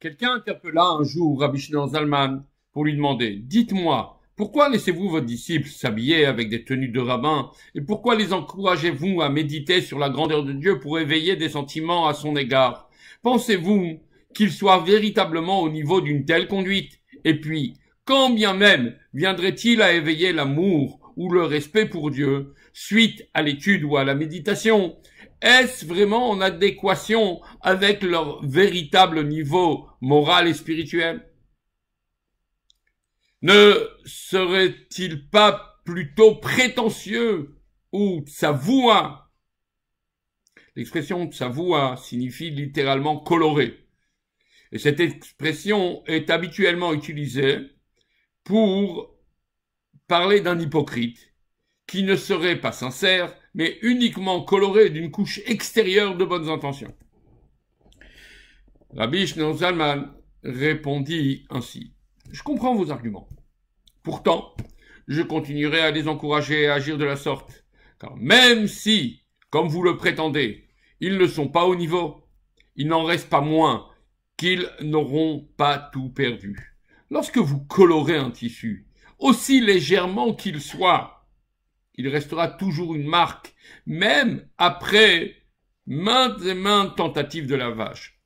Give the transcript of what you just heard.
Quelqu'un interpella un jour Rabbi Shimon Zalman pour lui demander Dites-moi, pourquoi laissez-vous vos disciples s'habiller avec des tenues de rabbin et pourquoi les encouragez-vous à méditer sur la grandeur de Dieu pour éveiller des sentiments à son égard Pensez-vous qu'ils soient véritablement au niveau d'une telle conduite Et puis, quand bien même viendrait-il à éveiller l'amour ou le respect pour Dieu suite à l'étude ou à la méditation Est-ce vraiment en adéquation avec leur véritable niveau morale et spirituelle Ne serait-il pas plutôt prétentieux ou tsavoua L'expression tsavoua signifie littéralement coloré. Et cette expression est habituellement utilisée pour parler d'un hypocrite qui ne serait pas sincère, mais uniquement coloré d'une couche extérieure de bonnes intentions. Rabbi Shneon Zalman répondit ainsi Je comprends vos arguments. Pourtant, je continuerai à les encourager à agir de la sorte, car même si, comme vous le prétendez, ils ne sont pas au niveau, il n'en reste pas moins qu'ils n'auront pas tout perdu. Lorsque vous colorez un tissu, aussi légèrement qu'il soit, il restera toujours une marque, même après maintes et maintes tentatives de lavage.